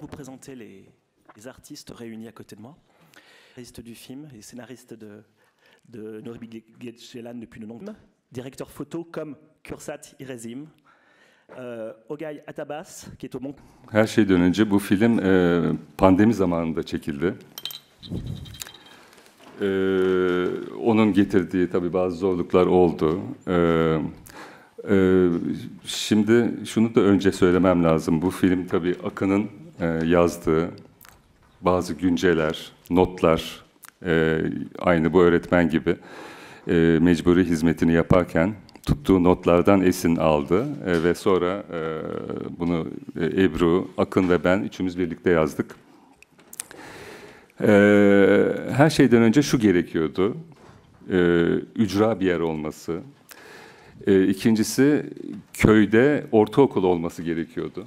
vous présenter les, les, artistes réunis à côté de moi. Réaliste du film et scénariste de, de Noribi Getchelan depuis de nombreux Directeur photo comme Kursat İrezim. Ee, euh, Ogay Atabas, qui Her şeyden önce bu film e, pandemi zamanında çekildi. E, onun getirdiği tabii bazı zorluklar oldu. E, e, şimdi şunu da önce söylemem lazım. Bu film tabii Akın'ın e, yazdığı bazı günceler, notlar e, aynı bu öğretmen gibi e, mecburi hizmetini yaparken tuttuğu notlardan esin aldı ve sonra bunu Ebru, Akın ve ben üçümüz birlikte yazdık. her şeyden önce şu gerekiyordu, e, ücra bir yer olması. E, ikincisi köyde ortaokul olması gerekiyordu.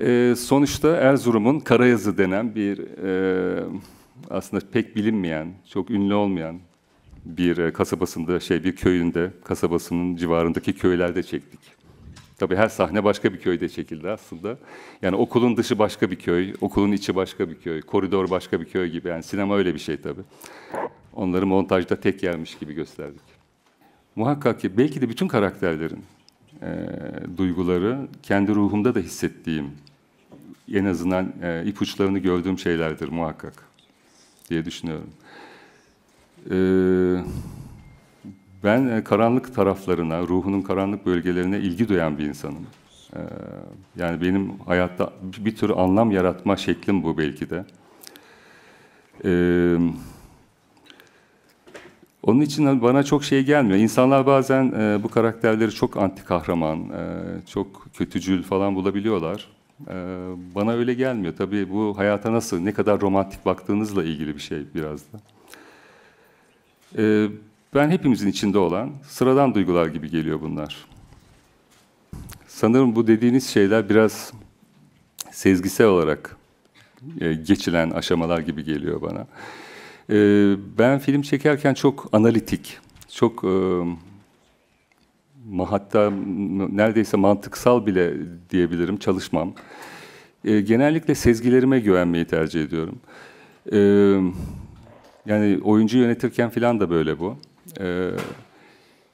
Ee, sonuçta Erzurum'un Karayazı denen bir e, aslında pek bilinmeyen, çok ünlü olmayan bir e, kasabasında, şey bir köyünde, kasabasının civarındaki köylerde çektik. Tabii her sahne başka bir köyde çekildi aslında. Yani okulun dışı başka bir köy, okulun içi başka bir köy, koridor başka bir köy gibi. Yani sinema öyle bir şey tabii. Onları montajda tek yermiş gibi gösterdik. Muhakkak ki belki de bütün karakterlerin e, duyguları kendi ruhumda da hissettiğim en azından e, ipuçlarını gördüğüm şeylerdir muhakkak diye düşünüyorum. E, ben e, karanlık taraflarına, ruhunun karanlık bölgelerine ilgi duyan bir insanım. E, yani benim hayatta bir tür anlam yaratma şeklim bu belki de. Eee onun için bana çok şey gelmiyor. İnsanlar bazen e, bu karakterleri çok anti kahraman, e, çok kötücül falan bulabiliyorlar. Ee, bana öyle gelmiyor. Tabii bu hayata nasıl, ne kadar romantik baktığınızla ilgili bir şey biraz da. Ee, ben hepimizin içinde olan sıradan duygular gibi geliyor bunlar. Sanırım bu dediğiniz şeyler biraz sezgisel olarak e, geçilen aşamalar gibi geliyor bana. Ee, ben film çekerken çok analitik, çok e, hatta neredeyse mantıksal bile diyebilirim çalışmam. E, genellikle sezgilerime güvenmeyi tercih ediyorum. E, yani oyuncu yönetirken falan da böyle bu. E,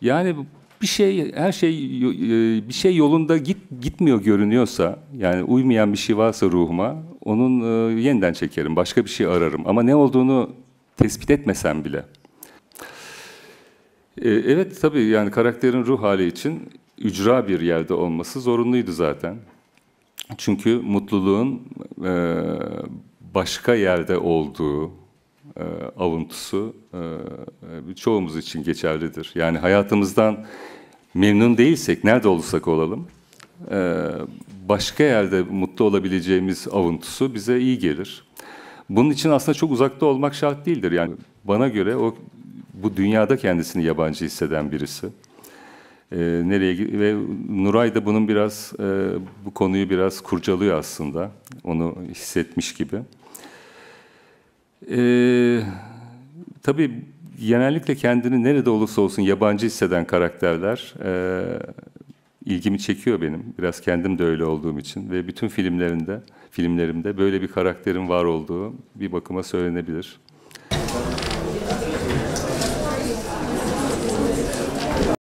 yani bir şey her şey e, bir şey yolunda git gitmiyor görünüyorsa yani uymayan bir şey varsa ruhuma onun e, yeniden çekerim başka bir şey ararım ama ne olduğunu tespit etmesem bile e, evet tabii yani karakterin ruh hali için ücra bir yerde olması zorunluydu zaten. Çünkü mutluluğun e, başka yerde olduğu e, avuntusu e, e, çoğumuz için geçerlidir. Yani hayatımızdan memnun değilsek, nerede olursak olalım, e, başka yerde mutlu olabileceğimiz avuntusu bize iyi gelir. Bunun için aslında çok uzakta olmak şart değildir. Yani bana göre o bu dünyada kendisini yabancı hisseden birisi. E, nereye ve Nuray da bunun biraz e, bu konuyu biraz kurcalıyor aslında. Onu hissetmiş gibi. E, tabii genellikle kendini nerede olursa olsun yabancı hisseden karakterler e, ilgimi çekiyor benim. Biraz kendim de öyle olduğum için ve bütün filmlerinde filmlerimde böyle bir karakterin var olduğu bir bakıma söylenebilir.